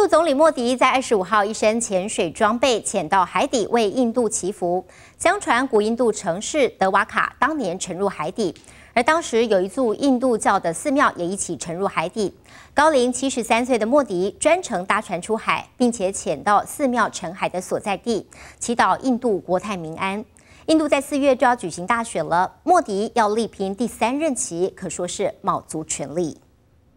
印度总理莫迪在二十五号一身潜水装备潜到海底为印度祈福。相传古印度城市德瓦卡当年沉入海底，而当时有一座印度教的寺庙也一起沉入海底。高龄七十三岁的莫迪专程搭船出海，并且潜到寺庙沉海的所在地，祈祷印度国泰民安。印度在四月就要举行大选了，莫迪要力拼第三任期，可说是卯足全力。